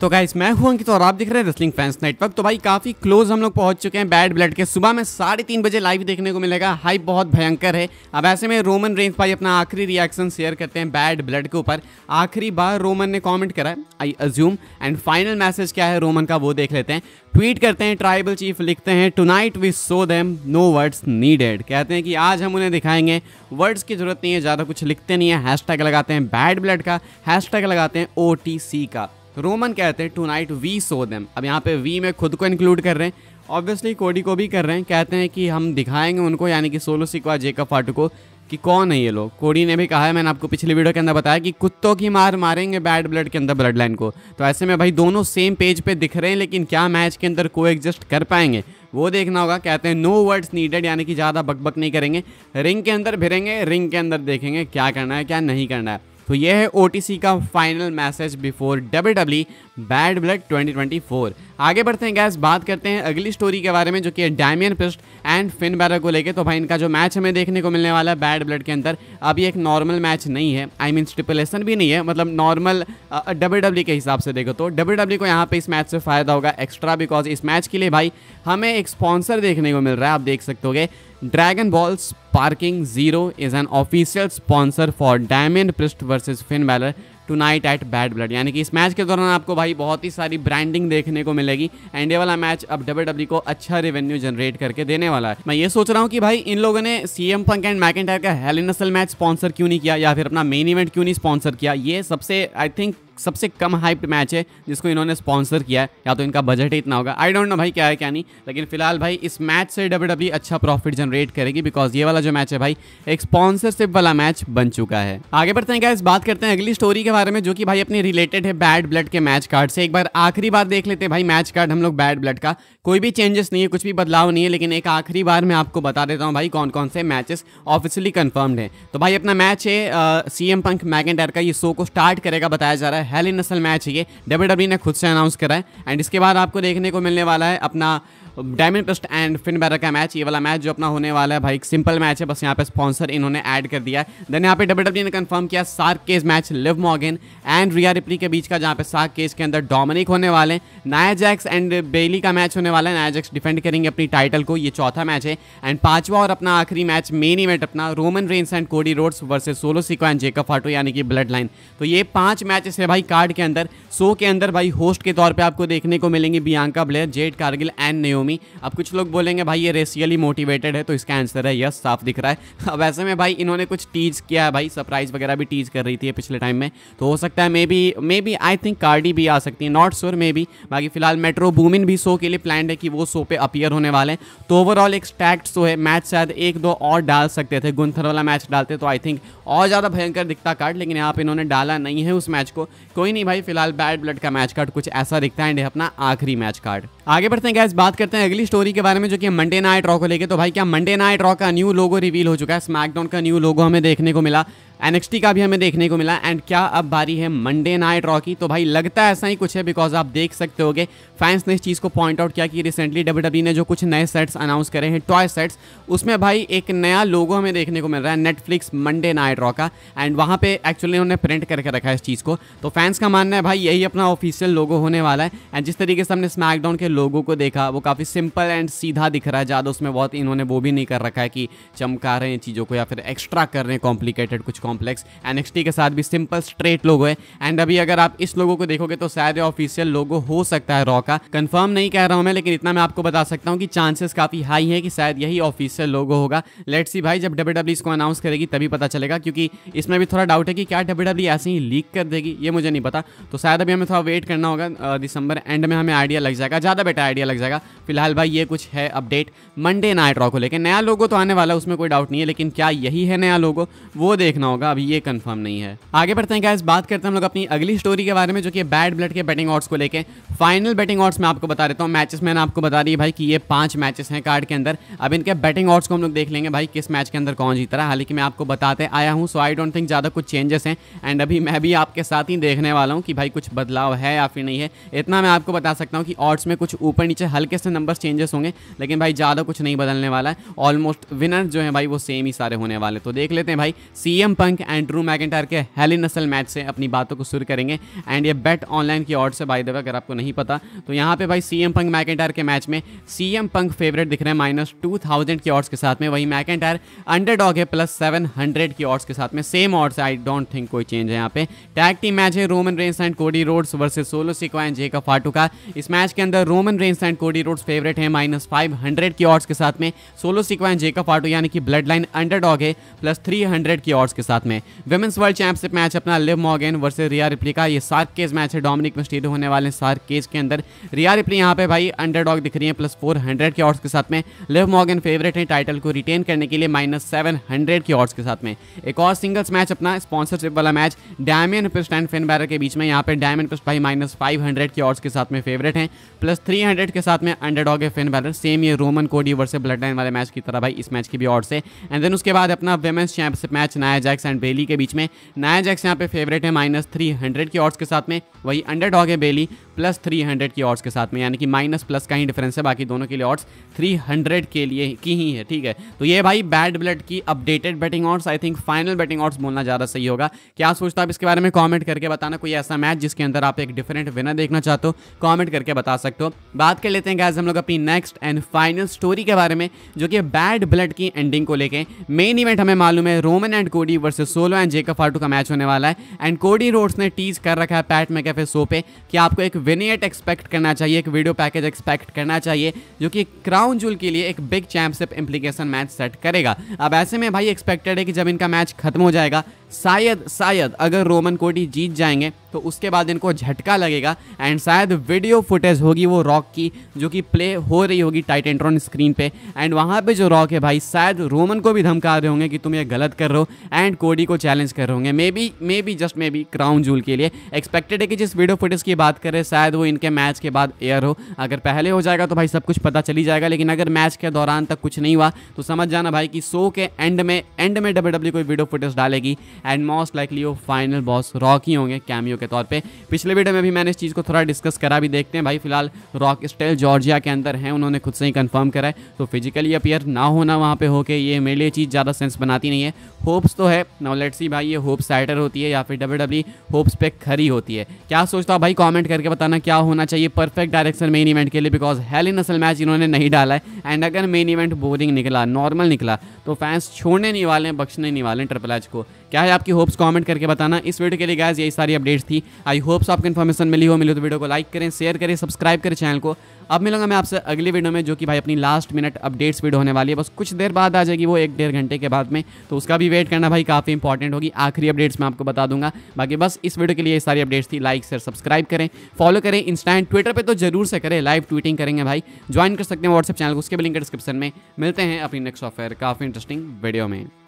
तो गाइस मैं हूं अंकित तो और आप देख रहे हैं रेसलिंग फैंस नेटवर्क तो भाई काफ़ी क्लोज हम लोग पहुंच चुके हैं बैड ब्लड के सुबह में साढ़े तीन बजे लाइव देखने को मिलेगा हाइप बहुत भयंकर है अब ऐसे में रोमन रेंज भाई अपना आखिरी रिएक्शन शेयर करते हैं बैड ब्लड के ऊपर आखिरी बार रोमन ने कॉमेंट करा I assume and final message क्या है रोमन का वो देख लेते हैं ट्वीट करते हैं ट्राइबल चीफ लिखते हैं tonight we so them no words needed कहते हैं कि आज हम उन्हें दिखाएंगे वर्ड्स की जरूरत नहीं है ज़्यादा कुछ लिखते नहीं है हैश लगाते हैं बैड ब्लड का हैश लगाते हैं ओ का रोमन कहते हैं tonight we so them अब यहाँ पे वी में खुद को इंक्लूड कर रहे हैं ऑब्वियसली कोडी को भी कर रहे हैं कहते हैं कि हम दिखाएंगे उनको यानी कि सोलो सिक्वा जेकब फाटू को कि कौन है ये लोग कोडी ने भी कहा है मैंने आपको पिछले वीडियो के अंदर बताया कि कुत्तों की मार मारेंगे बैड ब्लड के अंदर ब्लड लाइन को तो ऐसे में भाई दोनों सेम पेज पे दिख रहे हैं लेकिन क्या मैच के अंदर को एग्जिस्ट कर पाएंगे वो देखना होगा कहते हैं नो वर्ड्स नीडेड यानी कि ज़्यादा बकबक नहीं करेंगे रिंग के अंदर भिरेंगे रिंग के अंदर देखेंगे क्या करना है क्या नहीं करना है तो ये है ओ का final message before W W Bad Blood twenty आगे बढ़ते हैं गैस बात करते हैं अगली स्टोरी के बारे में जो कि डायमियन पिस्ट एंड फिन बैरा को लेके तो भाई इनका जो मैच हमें देखने को मिलने वाला है बैड ब्लड के अंदर अभी एक नॉर्मल मैच नहीं है आई मीन स्टिपुलेशन भी नहीं है मतलब नॉर्मल डब्ल्यू डब्ल्यू के हिसाब से देखो तो डब्ल्यू डब्ल्यू e को यहाँ पे इस मैच से फायदा होगा एक्स्ट्रा बिकॉज इस मैच के लिए भाई हमें एक स्पॉन्सर देखने को मिल रहा है आप देख सकते हो Dragon Balls Sparking Zero is an official sponsor for Damian Priest versus Finn Balor tonight at Bad Blood यानी कि इस मैच के दौरान आपको भाई बहुत ही सारी ब्रांडिंग देखने को मिलेगी एंड ये वाला मैच अब डब्ल्यू डब्ल्यू e को अच्छा रेवेन्यू जनरेट करके देने वाला है मैं ये सोच रहा हूँ कि भाई इन लोगों ने C M Punk and McIntyre का हेलिनसल मैच स्पॉन्सर क्यों नहीं किया या फिर अपना मेन इवेंट क्यों नहीं स्पॉन्सर किया ये सबसे आई थिंक सबसे कम हाइप मैच है जिसको इन्होंने स्पॉन्सर किया है या तो इनका बजट ही इतना होगा आई डोंट नो भाई क्या है क्या नहीं लेकिन फिलहाल भाई इस मैच से डब्ल्यू अच्छा प्रॉफिट जनरेट करेगी बिकॉज ये वाला जो मैच है भाई एक स्पॉन्सरशिप वाला मैच बन चुका है आगे बढ़ते हैं इस बात करते हैं अगली स्टोरी के बारे में जो कि भाई अपनी रिलेटेड है बैड ब्लड के मैच कार्ड से एक बार आखिरी बार देख लेते हैं भाई मैच कार्ड हम लोग बैड ब्लड का कोई भी चेंजेस नहीं है कुछ भी बदलाव नहीं है लेकिन एक आखिरी बार मैं आपको बता देता हूँ भाई कौन कौन से मैचेस ऑफिशियली कंफर्म्ड है तो भाई अपना मैच है सी एम पंख मैगेंडर का ये शो को स्टार्ट करेगा बताया जा रहा है हेल इन नसल मैच है ये डब्ल्यू e ने खुद से अनाउंस करा है एंड इसके बाद आपको देखने को मिलने वाला है अपना Damian Priest and Finn Balor का मैच ये वाला मैच जो अपना होने वाला है भाई एक सिंपल मैच है बस यहाँ पे स्पॉन्सर इन्होंने ऐड कर दिया है देन यहाँ पे डब्ल्यू डब्ल्यू e ने कंफर्म किया shark cage match Liv Morgan and Rhea Ripley के बीच का जहाँ पे सार्क केस के अंदर डोमिनिक होने वाले हैं नाया जैक्स एंड बेली का मैच होने वाला है नाया जैक्स डिफेंड करेंगे अपनी टाइटल को ये चौथा मैच है एंड पांचवा और अपना आखिरी मैच मेन इवेंट अपना Roman Reigns and Cody Rhodes versus Solo Sikoa and Jacob Fatu यानी कि ब्लड लाइन तो ये पांच मैचेस है भाई कार्ड के अंदर सो के अंदर भाई होस्ट के तौर पर आपको देखने को मिलेंगे Bianca Belair Jade Cargill and Naomi इकोनॉमी अब कुछ लोग बोलेंगे भाई ये रेसियली मोटिवेटेड है तो इसका आंसर है यस साफ दिख रहा है अब ऐसे में भाई इन्होंने कुछ टीज किया है भाई सरप्राइज वगैरह भी टीज कर रही थी पिछले टाइम में तो हो सकता है maybe maybe I think Cardi भी आ सकती है नॉट श्योर मे बी बाकी फिलहाल मेट्रो बूमिन भी शो के लिए प्लान है कि वो शो पे अपियर होने वाले हैं तो ओवरऑल एक स्टैक्ट शो है मैच शायद एक दो और डाल सकते थे गुंथर वाला मैच डालते तो आई थिंक और ज़्यादा भयंकर दिखता कार्ड लेकिन यहाँ पर इन्होंने डाला नहीं है उस मैच को कोई नहीं भाई फिलहाल बैड ब्लड का मैच कार्ड कुछ ऐसा दिखता है एंड अपना आखिरी मैच कार्ड आगे बढ़ते हैं गैस बात करते हैं अगली स्टोरी के बारे में जो कि मंडे नाइट रॉ को लेकर तो भाई क्या मंडे नाइट रॉ का न्यू लोगो रिवील हो चुका है स्मैकडाउन का न्यू लोगो हमें देखने को मिला एनएक्सटी का भी हमें देखने को मिला एंड क्या अब बारी है मंडे नाइट रॉ की तो भाई लगता है ऐसा ही कुछ है बिकॉज आप देख सकते होगे फैंस ने इस चीज़ को पॉइंट आउट किया कि रिसेंटली डब्ल्यू e ने जो कुछ नए सेट्स अनाउंस करे हैं टॉय सेट्स उसमें भाई एक नया लोगो हमें देखने को मिल रहा है नेटफ्लिक्स मंडे नाइट रॉ का एंड वहाँ पे एक्चुअली उन्होंने प्रिंट करके रखा है इस चीज़ को तो फैंस का मानना है भाई यही अपना ऑफिशियल लोगो होने वाला है एंड जिस तरीके से हमने स्मैकडाउन के लोगों को देखा वो काफ़ी सिंपल एंड सीधा दिख रहा है ज़्यादा उसमें बहुत इन्होंने वो भी नहीं कर रखा है कि चमका रहे हैं चीज़ों को या फिर एक्स्ट्रा कर रहे हैं कॉम्प्लिकेटेड कुछ कॉम्प्लेक्स एनएक्सटी के साथ भी सिंपल स्ट्रेट लोगो है एंड अभी अगर आप इस लोगों को देखोगे तो शायद ऑफिशियल लोगो हो सकता है रॉ का कंफर्म नहीं कह रहा हूं मैं लेकिन इतना मैं आपको बता सकता हूं कि चांसेस काफी हाई है कि शायद यही ऑफिशियल लोगो होगा लेट्स सी भाई जब डब्ल्यू e इसको अनाउंस करेगी तभी पता चलेगा क्योंकि इसमें भी थोड़ा डाउट है कि क्या डब्ल्यू e ऐसे ही लीक कर देगी ये मुझे नहीं पता तो शायद अभी हमें थोड़ा वेट करना होगा दिसंबर एंड में हमें आइडिया लग जाएगा ज़्यादा बेटर आइडिया लग जाएगा फिलहाल भाई ये कुछ है अपडेट मंडे नाइट रॉ को लेकर नया लोगो तो आने वाला उसमें कोई डाउट नहीं है लेकिन क्या यही है नया लोगो वो देखना होगा होगा अभी ये कंफर्म नहीं है आगे बढ़ते हैं गाइस बात करते हैं हम लोग अपनी अगली स्टोरी के बारे में जो कि बैड ब्लड के बैटिंग ऑर्ड्स को लेके फाइनल बैटिंग ऑर्ड्स मैं आपको बता देता हूँ मैचेस मैंने आपको बता दी भाई कि ये पांच मैचेस हैं कार्ड के अंदर अब इनके बैटिंग ऑर्ड्स को हम लोग देख लेंगे भाई किस मैच के अंदर कौन जीत रहा है हालांकि मैं आपको बताते आया हूँ सो आई डोंट थिंक ज़्यादा कुछ चेंजेस हैं एंड अभी मैं भी आपके साथ ही देखने वाला हूँ कि भाई कुछ बदलाव है या फिर नहीं है इतना मैं आपको बता सकता हूँ कि ऑर्ड्स में कुछ ऊपर नीचे हल्के से नंबर चेंजेस होंगे लेकिन भाई ज़्यादा कुछ नहीं बदलने वाला है ऑलमोस्ट विनर जो है भाई वो सेम ही सारे होने वाले तो देख लेते हैं भाई C M Punk and Drew McIntyre के हेली नसल मैच से अपनी बातों को शुरू करेंगे एंड ये बेट ऑनलाइन की ऑर्ड से भाई देवे अगर आपको नहीं पता तो यहाँ पे भाई सी एम पंक मैकेंटायर के मैच में सी एम पंक फेवरेट दिख रहे हैं माइनस टू थाउजेंड की ऑर्ड्स के साथ में वही मैकेंटायर अंडर डॉग है प्लस सेवन हंड्रेड की ऑर्ड्स के साथ में same odds I don't think कोई चेंज है यहाँ पे टैग टीम मैच है Roman Reigns and Cody Rhodes versus Solo Sikoa and Jacob Fatu का इस मैच के अंदर Roman Reigns and Cody Rhodes favourite है माइनस फाइव हंड्रेड की ऑर्ड्स के साथ में solo Sikoa and Jacob Fatu यानी कि ब्लड लाइन अंडर डॉग है प्लस थ्री हंड्रेड की ऑर्ड्स के साथ साथ में वेमेंस वर्ल्ड चैंपियनशिप मैच अपना Liv Morgan versus Rhea Ripley का ये सार्क केज मैच है डोमिनिक मिस्टीरियो होने वाले सार्क केज के अंदर रिया रिप्ली यहाँ पे भाई अंडरडॉग दिख रही है प्लस फोर हंड्रेड के ऑर्ड्स के साथ में लिव मॉगेन फेवरेट है टाइटल को रिटेन करने के लिए माइनस सेवन हंड्रेड के ऑर्ड्स के साथ में एक और सिंगल्स मैच अपना स्पॉन्सरशिप वाला match Damian Priest and Finn Balor के बीच में यहाँ पे डायमंड पिस्ट भाई माइनस फाइव हंड्रेड के ऑर्ड्स के साथ में फेवरेट है प्लस थ्री हंड्रेड के साथ में अंडरडॉग है फिन बैरर सेम ये Roman Cody versus Bloodline वाले मैच की तरह भाई इस मैच की भी ऑर्ड्स है एंड देन उसके बाद अपना women's championship match Nia Jax and Bayley के बीच में नया जैक्स यहाँ पे फेवरेट है माइनस थ्री हंड्रेड की ऑर्ड्स के साथ में वही अंडर डॉग है बेली प्लस थ्री हंड्रेड की ऑर्ड्स के साथ में यानी कि माइनस प्लस का ही डिफरेंस है बाकी दोनों के लिए ऑर्ड्स थ्री हंड्रेड के लिए की ही है ठीक है तो ये भाई बैड ब्लड की updated betting odds I think final betting odds बोलना ज़्यादा सही होगा क्या सोचता आप इसके बारे में कॉमेंट करके बताना कोई ऐसा मैच जिसके अंदर आप एक डिफरेंट विनर देखना चाहते हो कॉमेंट करके बता सकते हो बात कर लेते हैं गैस हम लोग अपनी नेक्स्ट एंड फाइनल स्टोरी के बारे में जो कि बैड ब्लड की एंडिंग को लेकर मेन इवेंट हमें मालूम है Roman and Cody vers versus Solo and Jacob Fatu का मैच होने वाला है एंड कोडी रोड्स ने टीज कर रखा है पैट मैकेफे शो पे कि आपको एक विनियट एक्सपेक्ट करना चाहिए एक वीडियो पैकेज एक्सपेक्ट करना चाहिए जो कि क्राउन जूल के लिए एक big championship implication match set करेगा अब ऐसे में भाई एक्सपेक्टेड है कि जब इनका मैच खत्म हो जाएगा शायद शायद अगर रोमन कोडी जीत जाएंगे तो उसके बाद इनको झटका लगेगा एंड शायद वीडियो फुटेज होगी वो रॉक की जो कि प्ले हो रही होगी टाइटेंट्रॉन स्क्रीन पे एंड वहाँ पे जो रॉक है भाई शायद रोमन को भी धमका रहे होंगे कि तुम ये गलत कर रहे हो एंड कोडी को चैलेंज कर रहे होंगे maybe maybe just maybe Crown Jewel के लिए एक्सपेक्टेड है कि जिस वीडियो फुटेज की बात करें शायद वो इनके मैच के बाद एयर हो अगर पहले हो जाएगा तो भाई सब कुछ पता चली जाएगा लेकिन अगर मैच के दौरान तक कुछ नहीं हुआ तो समझ जाना भाई कि शो के एंड में एंड में डब्ल्यू e कोई वीडियो फुटेज डालेगी एंड मोस्ट लाइकली वो फाइनल बॉस रॉक ही होंगे कैमियो के तौर पर पिछले वीडियो में भी मैंने इस चीज़ को थोड़ा डिस्कस करा भी देखते हैं भाई फिलहाल रॉक स्टेल जॉर्जिया के अंदर हैं उन्होंने खुद से ही कन्फर्म करा है तो फिजिकली अपियर ना होना वहाँ पर होके ये मेरे लिए चीज़ ज़्यादा सेंस बनाती नहीं है होप्स तो है नॉलेट्स ही भाई ये होप सैटर होती है या फिर डब्ल्यू डब्ल्यू होप्स पे खरी होती है क्या सोचता हूँ भाई कमेंट करके बताना क्या होना चाहिए परफेक्ट डायरेक्शन मेन इवेंट के लिए बिकॉज हेल इन असल मैच इन्होंने नहीं डाला है एंड अगर मेन इवेंट बोरिंग निकला नॉर्मल निकला तो फैंस छोड़ने नहीं वाले बख्शने नहीं वाले ट्रिपल एच को क्या है आपकी होप्स कमेंट करके बताना इस वीडियो के लिए गायज यही सारी अपडेट्स थी आई होप्स आपको इन्फॉर्मेशन मिली हो मिली तो वीडियो को लाइक करें शेयर करें सब्सक्राइब करें चैनल को अब मिलूंगा मैं आपसे अगली वीडियो में जो कि भाई अपनी लास्ट मिनट अपडेट्स वीडियो होने वाली है बस कुछ देर बाद आ जाएगी वो एक डेढ़ घंटे के बाद में तो उसका भी वेट करना भाई काफ़ी इंपॉर्टेंट होगी आखिरी अपडेट्स मैं आपको बता दूंगा बाकी बस इस वीडियो के लिए ये सारी अपडेट्स थी लाइक शेयर सब्सक्राइब करें फॉलो करें इंस्टा एंड ट्विटर पर तो जरूर से करें लाइव ट्वीटिंग करेंगे भाई ज्वाइन कर सकते हैं व्हाट्सएप चैनल को उसके भी लिंक डिस्क्रिप्शन में मिलते हैं अपनी नेक्स्ट ऑफेयर काफ़ी इंटरेस्टिंग वीडियो में